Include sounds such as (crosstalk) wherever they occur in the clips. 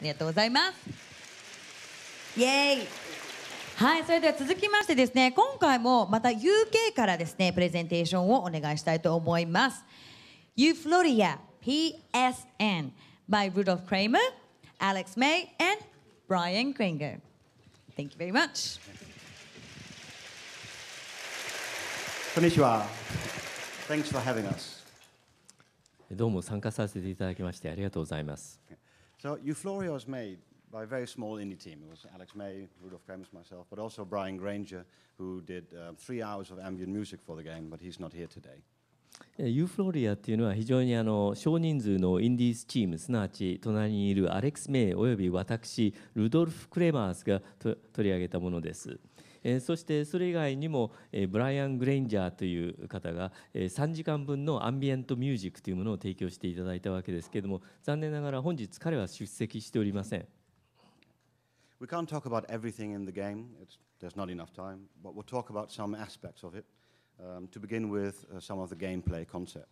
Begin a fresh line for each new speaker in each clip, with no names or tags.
ありがとうございますイエーイはいそれでは続きましてですね今回もまた UK からですねプレゼンテーションをお願いしたいと思います Euphoria PSN by Rudolf Kramer Alex May and Brian Kringer Thank you very much
こんにちは Thanks for having
us どうも参加させていただきましてありがとうございます。
So Euphoria was made by a very small indie team. It was Alex May, Rudolf Kremers, myself, but also Brian Granger, who did uh, three hours of ambient music for the game, but he's not here today.
ユーフロリアっていうのは非常にあの少人数のインディーズチームすなわち隣にいるアレックス・メイおよび私ルドルフ・クレマースが取り上げたものです。えー、そしてそれ以外にも、えー、ブライアン・グレインジャーという方が、えー、3時間分のアンビエントミュージックというものを提供していただいたわけですけれども残念ながら本日彼は出席しておりません。
We can't talk about everything in the game. there's not enough time, but we'll talk about some aspects of it. um, to begin with uh, some of the gameplay concepts.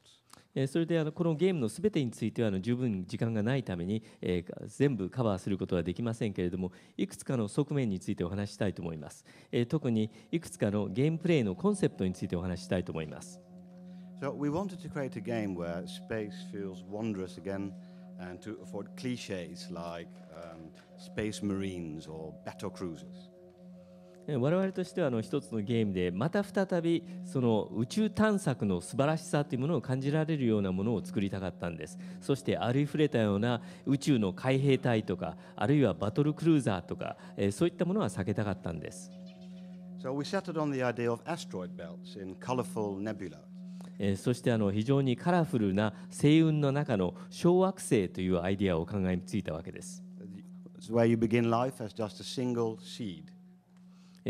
それであのこのゲームのすべてについてはあの十分時間がないために、えー、全部カバーすることはできませんけれどもいくつかの側面についてお話したいと思います、えー、特にいくつかのゲームプレイのコンセプトについてお話したいと思います
So we wanted to create a game where space feels wondrous again and to avoid cliches like、um, space marines or battle cruisers
我々としてはあの一つのゲームでまた再びその宇宙探索の素晴らしさというものを感じられるようなものを作りたかったんですそしてありふれたような宇宙の海兵隊とかあるいはバトルクルーザーとか、えそういったものは避けたかったんです。So えそしてあの非常にカラフルな星雲の中の小惑星というアイデアを考えついたわけです。
where you begin life as just a single seed.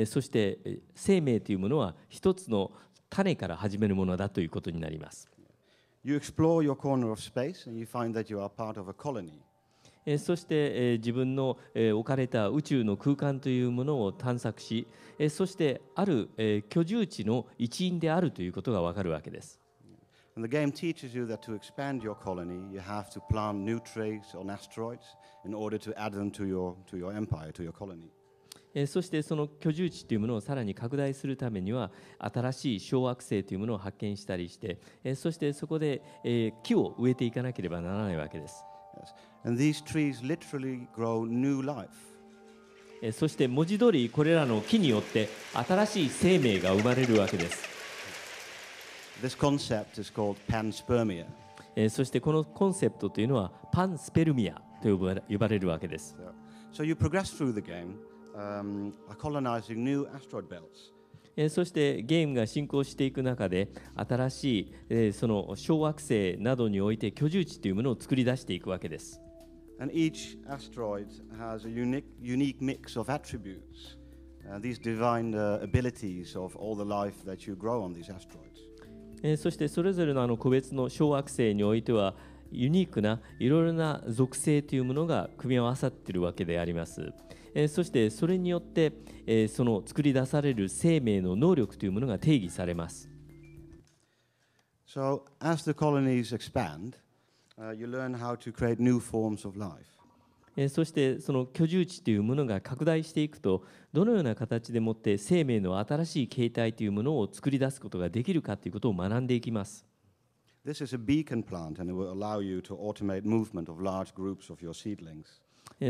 そして生命というものは一つの種から始めるものだということになります。そして自分の置かれた宇宙の空間というものを探索しそしてある居住地の一員であるということがわかるわけです。えそしてその居住地というものをさらに拡大するためには新しい小惑星というものを発見したりして、えそしてそこで、え木を植えていかなければならないわけです。And these trees literally grow new life. そして文字通りこれらの木によって新しい生命が生まれるわけです。This concept is called panspermia. そしてこのコンセプトというのはパンスペルミアと呼ばれるわけです。
So you progress through the game. um, are colonizing new asteroid belts.
そしてゲームが進行していく中で新しい、えー、その小惑星などにおいて居住地というものを作り出していくわけです。And each
asteroid has a unique, unique mix of attributes, uh, these divine uh, abilities of all the life that you grow on these asteroids.
そしてそれぞれのあの個別の小惑星においては、ユニークないろいろな属性というものが組み合わさっているわけであります。えー、そしてそれによって、えー、その作り出される生命の能力というものが定義されます。
So, as the colonies expand, you learn how to create new forms of life.
そしてその居住地というものが拡大していくとどのような形でもって生命の新しい形態というものを作り出すことができるかということを学んでいきます。
This is a beacon plant and it will allow you to automate movement of large groups of your seedlings.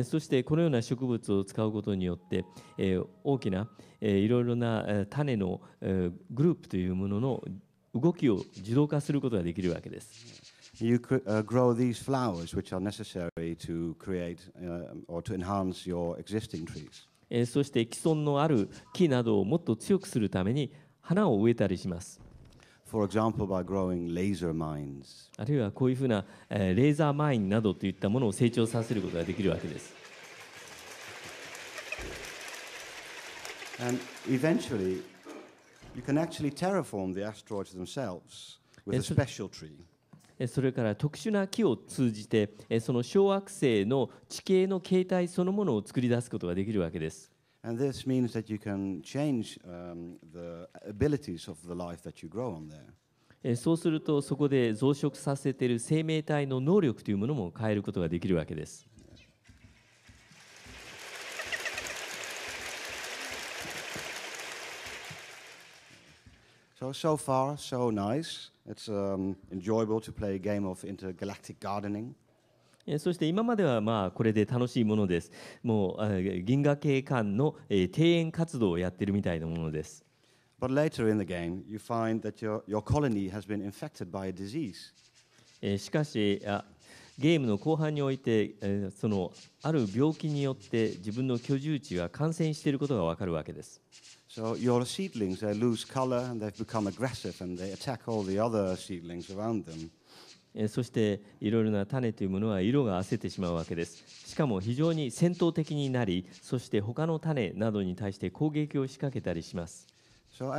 そしてこのような植物を使うことによって、えー、大きな、えー、いろいろな、え種の、えー、グループというものの動きを自動化することができるわけです。You grow these flowers which are necessary to create、uh, or to enhance your existing trees. そして既存のある木などをもっと強くするために花を植えたりします。For example, by growing laser mines. あるいはこういうふうな、えー、レーザーマインなどといったものを成長させることができるわけです。それから特殊な木を通じて、その小惑星の地形の形態そのものを作り出すことができるわけです。
And this means that you can change um, the abilities of the life that you grow on there.
そうするとそこで増殖させている生命体の能力というものも変えることができるわけです。
So, so far, so nice. It's、um, enjoyable to play a game of intergalactic gardening.
そして今まではまあこれで楽しいものですもう銀河系間の庭園活動をやってるみたいなものです But later in the game, you find that your, your colony has been infected by a disease. しかし、ゲームの後半において、そのある病気によって自分の居住地が感染していることがわかるわけです。So
your seedlings, they lose color and they've become aggressive and they attack all the other seedlings around
them. そしていろいろな種というものは色が褪せてしまうわけですしかも非常に戦闘的になりそして他の種などに対して攻撃を仕掛けたりします
So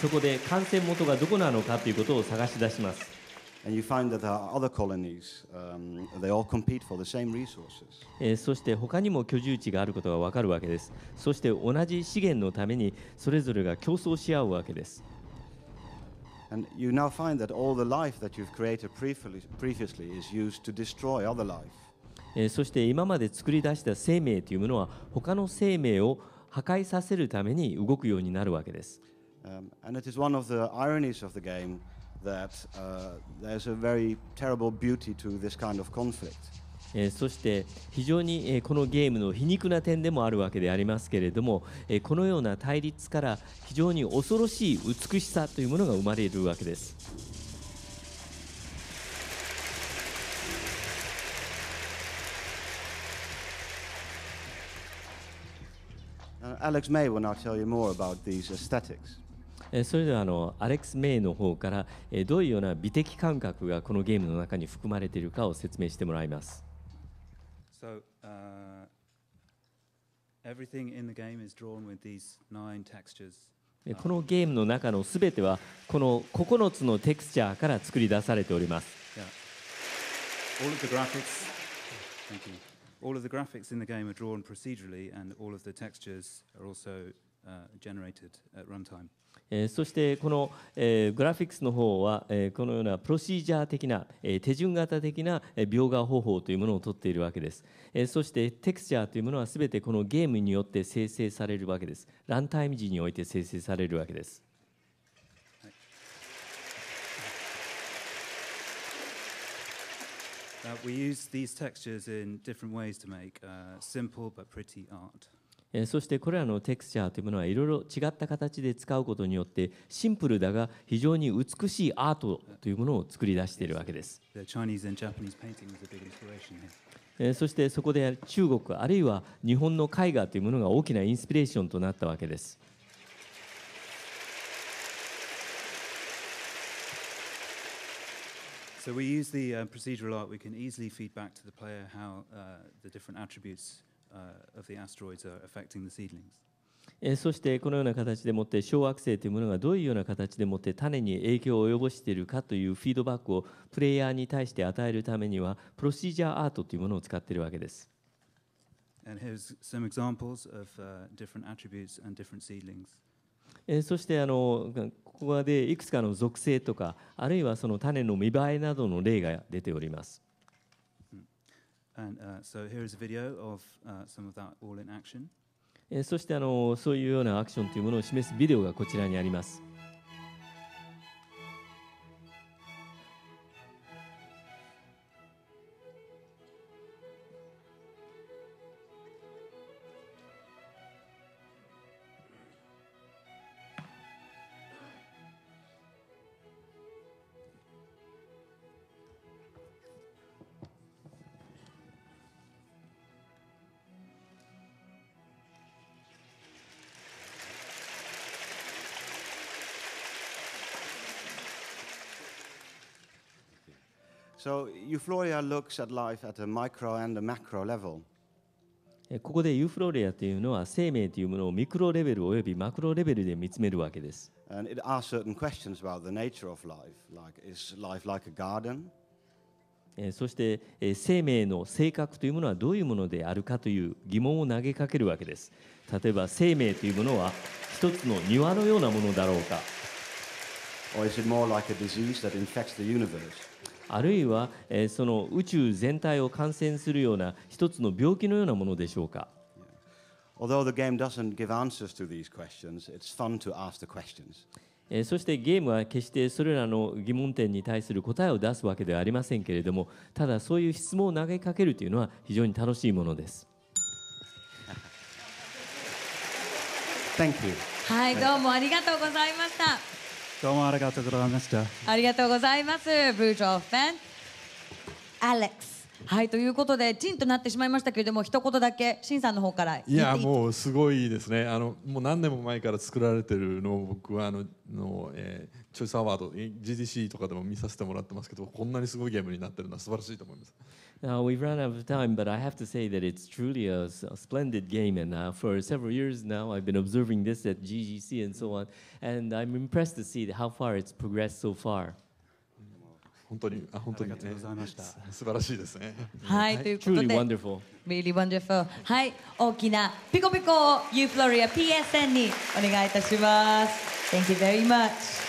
そこで感染元がどこなのかということを探し出します And you find that there are other colonies, um, they all compete for the same resources.
えー、そして他にも居住地があることがわかるわけです。そして同じ資源のためにそれぞれが競争し合うわけです。
And you now find that all the life that you've created previously is used to destroy other life.
えー、そして今まで作り出した生命というものは他の生命を破壊させるために動くようになるわけです。
Um, and it is one of the ironies of the game that there's a very terrible beauty to this kind of conflict.
えー、そして非常に、えー、このゲームの皮肉な点でもあるわけでありますけれども、えー、このような対立から非常に恐ろしい美しさというものが生まれるわけです。
Alex May will now tell you more about these aesthetics.
それではあのアレックス・メイの方からどういうような美的感覚がこのゲームの中に含まれているかを説明してもらいます。s このゲームの中のすべてはこの9つのテクスチャーから作り出されております。
y e
えー、そしてこの、えー、グラフィックスの方は、えー、このようなプロシージャー的な、えー、手順型的な描画方法というものをとっているわけです、えー、そしてテクスチャーというものはすべてこのゲームによって生成されるわけですランタイム時において生成されるわけです
はい、we use these textures in different ways to make、uh, simple but pretty art.
そしてこれらのテクスチャーというものはいろいろ違った形で使うことによってシンプルだが非常に美しいアートというものを作り出しているわけです。そしてそこで中国あるいは日本の絵画というものが大きなインスピレーションとなったわけです。
So we use the procedural art, we can easily feed back to the player how the different attributes of the asteroids are affecting the seedlings.
そしてこのような形でもって小惑星というものがどういうような形でもって種に影響を及ぼしているかというフィードバックをプレイヤーに対して与えるためにはプロシージャーアートというものを使っているわけです。そしてあのここでいくつかの属性とかあるいはその種の見栄えなどの例が出ております。
And uh, so here is a video of uh, some of that all in action.
そしてあのそういうようなアクションというものを示すビデオがこちらにあります。
So, Euphoria looks at life at a micro and macro level.
ここでユーフローリアというのは生命というものをミクロレベルおよびマクロレベルで見つめるわけです。l そして生命の性格というものはどういうものであるかという疑問を投げかけるわけです。例えば生命というものは一つの庭のようなものだろうか。あるいは、えー、その宇宙全体を感染するような一つの病気のようなものでしょうか
Although the game doesn't give answers to these questions, it's fun to ask the questions.
えそしてゲームは決してそれらの疑問点に対する答えを出すわけではありませんけれどもただそういう質問を投げかけるというのは非常に楽しいものです。はい、どうもありがとうございました。
どうもありがとうございました。
ありがとうございます。ブージョフェン、アレックス。はい、ということで、チンとなってしまいましたけれども、一言だけ、シンさんの方からいや、もうすごいですね。あの、もう何年も前から作られてるのを、僕はあの、の、えー、チョイスアワード、GDC とかでも見させてもらってますけど、こんなにすごいゲームになってるのは素晴らしいと思います。Now uh, we've run out of time, but I have to say that it's truly a, a splendid game, and uh, for several years now, I've been observing this at GGC and so on, and I'm impressed to see how far it's progressed so far. 本当に、あ、本当に、ね、ありがとうございました。素晴らしいですね。はい、ということで、wonderful. Ah, (laughs) eh? really wonderful。はい、大きなピコピコを U Floria PSN にお願いいたします。
Thank you very much.